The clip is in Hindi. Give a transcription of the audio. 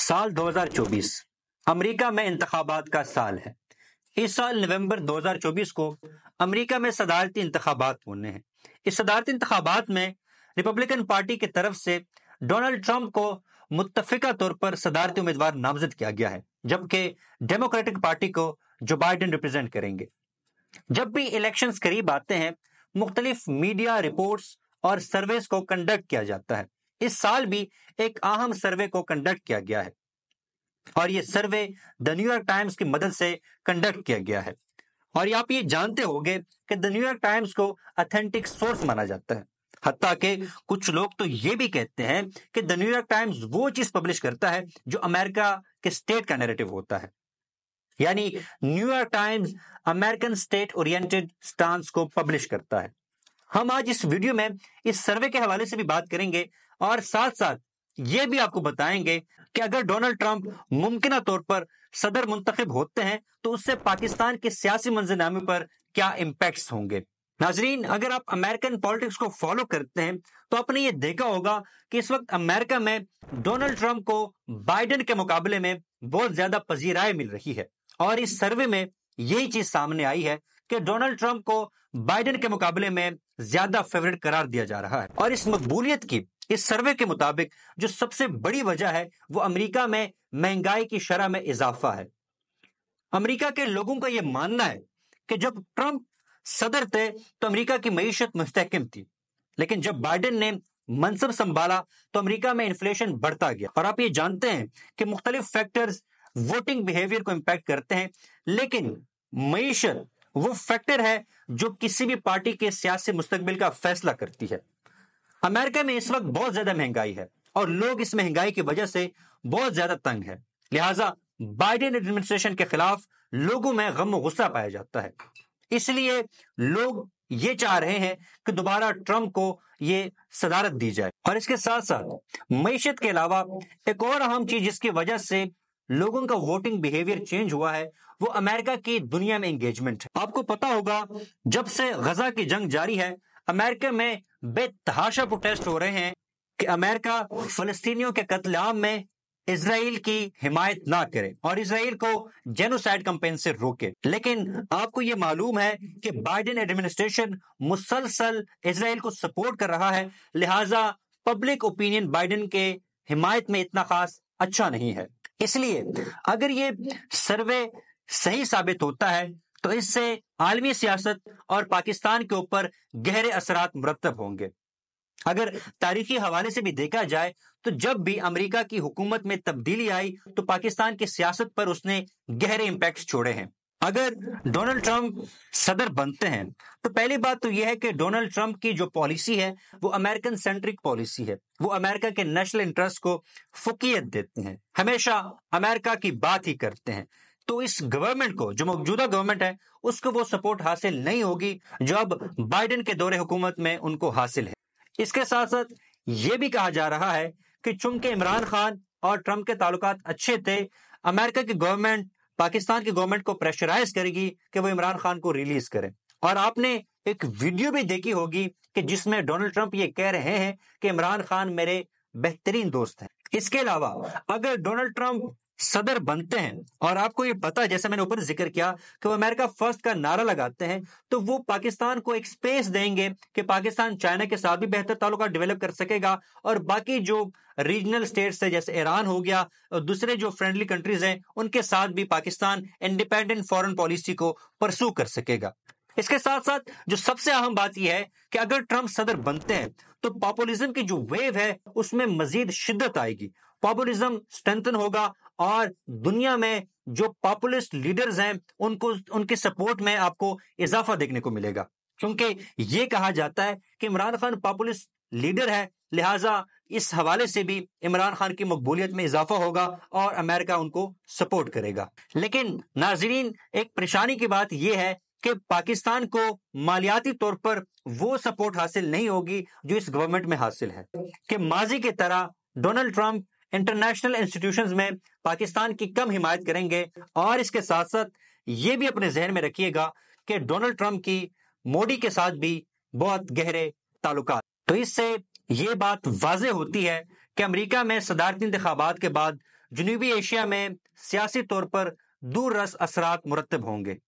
साल 2024 अमेरिका में इंतबात का साल है इस साल नवंबर 2024 को अमेरिका में सदारती इंतबात होने हैं इस सदारती इंतबात में रिपब्लिकन पार्टी की तरफ से डोनाल्ड ट्रंप को मुतफिका तौर पर सदारती उम्मीदवार नामजद किया गया है जबकि डेमोक्रेटिक पार्टी को जो बाइडन रिप्रेजेंट करेंगे जब भी इलेक्शंस करीब आते हैं मुख्तलिफ मीडिया रिपोर्ट्स और सर्वेस को कंडक्ट किया जाता है इस साल भी एक अहम सर्वे को कंडक्ट किया गया है और ये सर्वे द न्यूयॉर्क टाइम्स की मदद से कंडक्ट किया गया है और आप ये जानते होंगे कि द न्यूयॉर्क टाइम्स को अथेंटिक सोर्स माना जाता है हत्या के कुछ लोग तो ये भी कहते हैं कि द न्यूयॉर्क टाइम्स वो चीज पब्लिश करता है जो अमेरिका के स्टेट का नेरेटिव होता है यानी New York Times American state oriented stance को पब्लिश करता है हम आज इस वीडियो में इस सर्वे के हवाले से भी बात करेंगे और साथ साथ ये भी आपको बताएंगे कि अगर डोनाल्ड ट्रंप मुमकिन तौर पर सदर मुंतखब होते हैं तो उससे पाकिस्तान के सियासी मंजरनामे पर क्या इम्पैक्ट होंगे नाजरीन अगर आप अमेरिकन पॉलिटिक्स को फॉलो करते हैं तो आपने ये देखा होगा कि इस वक्त अमेरिका में डोनाल्ड ट्रंप को बाइडन के मुकाबले में बहुत ज्यादा पजीराए मिल रही है और इस सर्वे में यही चीज सामने आई है कि डोनाल्ड ट्रंप को बाइडन के मुकाबले में ज्यादा फेवरेट करार दिया जा रहा है और इस मकबूलियत की इस सर्वे के मुताबिक जो सबसे बड़ी वजह है वो अमेरिका में महंगाई की शरह में इजाफा है अमेरिका के लोगों का ये मानना है कि जब ट्रंप सदर थे तो अमेरिका की मीशत मुस्तकम थी लेकिन जब बाइडन ने मनसब संभाला तो अमेरिका में इन्फ्लेशन बढ़ता गया और आप ये जानते हैं कि मुख्तलिफ फैक्टर्स वोटिंग बिहेवियर को इम्पैक्ट करते हैं लेकिन मीशत वो फैक्टर है जो किसी भी पार्टी के सियासी मुस्तबिल का फैसला करती है अमेरिका में इस वक्त बहुत ज्यादा महंगाई है और लोग इस महंगाई की वजह से बहुत ज्यादा तंग है लिहाजा बाइडेन एडमिनिस्ट्रेशन के खिलाफ लोगों में गम गुस्सा पाया जाता है इसलिए लोग ये चाह रहे हैं कि दोबारा ट्रंप को ये सदारत दी जाए और इसके साथ साथ मीशत के अलावा एक और अहम चीज जिसकी वजह से लोगों का वोटिंग बिहेवियर चेंज हुआ है वो अमेरिका की दुनिया में एंगेजमेंट है आपको पता होगा जब से गजा की जंग जारी है अमेरिका में बेतहाशा प्रोटेस्ट हो रहे हैं कि अमेरिका फलस्तीनियों के कत्लेआम में इसराइल की हिमायत ना करे और इसराइल को जेनोसाइड कंपेन से रोके लेकिन आपको ये मालूम है कि बाइडेन एडमिनिस्ट्रेशन मुसलसल इसराइल को सपोर्ट कर रहा है लिहाजा पब्लिक ओपिनियन बाइडेन के हिमायत में इतना खास अच्छा नहीं है इसलिए अगर ये सर्वे सही साबित होता है तो इससे आलमी सियासत और पाकिस्तान के ऊपर गहरे असरात मुरतब होंगे अगर तारीखी हवाले से भी देखा जाए तो जब भी अमेरिका की हुकूमत में तब्दीली आई तो पाकिस्तान की सियासत पर उसने गहरे इम्पैक्ट छोड़े हैं अगर डोनाल्ड ट्रंप सदर बनते हैं तो पहली बात तो यह है कि डोनाल्ड ट्रंप की जो पॉलिसी है वो अमेरिकन सेंट्रिक पॉलिसी है वो अमेरिका के नेशनल इंटरेस्ट को फुकियत देते हैं हमेशा अमेरिका की बात ही करते हैं तो इस गवर्नमेंट को जो मौजूदा गवर्नमेंट है उसको वो सपोर्ट हासिल नहीं होगी जो अब बाइडेन के दौरे हुकूमत में उनको हासिल है इसके साथ साथ ये भी कहा जा रहा है कि चूंकि इमरान खान और ट्रंप के ताल्लुक अच्छे थे अमेरिका की गवर्नमेंट पाकिस्तान की गवर्नमेंट को प्रेशराइज करेगी कि वो इमरान खान को रिलीज करें और आपने एक वीडियो भी देखी होगी कि जिसमें डोनाल्ड ट्रंप ये कह रहे हैं कि इमरान खान मेरे बेहतरीन दोस्त हैं इसके अलावा अगर डोनाल्ड ट्रंप सदर बनते हैं और आपको ये पता है जैसे मैंने ऊपर जिक्र किया कि वो अमेरिका फर्स्ट का नारा लगाते हैं तो वो पाकिस्तान को एक स्पेस देंगे कि पाकिस्तान चाइना के साथ भी बेहतर ताल्लुक डेवलप कर सकेगा और बाकी जो रीजनल स्टेट्स है जैसे ईरान हो गया और दूसरे जो फ्रेंडली कंट्रीज हैं उनके साथ भी पाकिस्तान इंडिपेंडेंट फॉरन पॉलिसी को परसू कर सकेगा इसके साथ साथ जो सबसे अहम बात यह है कि अगर ट्रंप सदर बनते हैं तो पॉपुलिज्म की जो वेव है उसमें मजीद शिद्दत आएगी पॉपुलिज्म स्ट्रेंथन होगा और दुनिया में जो पॉपुलिस्ट लीडर्स हैं उनको उनके सपोर्ट में आपको इजाफा देखने को मिलेगा क्योंकि ये कहा जाता है कि इमरान खान पॉपुलिस्ट लीडर है लिहाजा इस हवाले से भी इमरान खान की मकबूलियत में इजाफा होगा और अमेरिका उनको सपोर्ट करेगा लेकिन नाजरीन एक परेशानी की बात यह है कि पाकिस्तान को मालियाती तौर पर वो सपोर्ट हासिल नहीं होगी जो इस गवर्नमेंट में हासिल है कि माजी की तरह डोनाल्ड ट्रंप इंटरनेशनल इंस्टीट्यूशंस में पाकिस्तान की कम हिमायत करेंगे और इसके साथ साथ ये भी अपने जहन में रखिएगा कि डोनाल्ड ट्रंप की मोदी के साथ भी बहुत गहरे ताल्लुक तो इससे ये बात वाज होती है कि अमरीका में सदारती इंतबात के बाद जनूबी एशिया में सियासी तौर पर दूर रस असरात मुरतब होंगे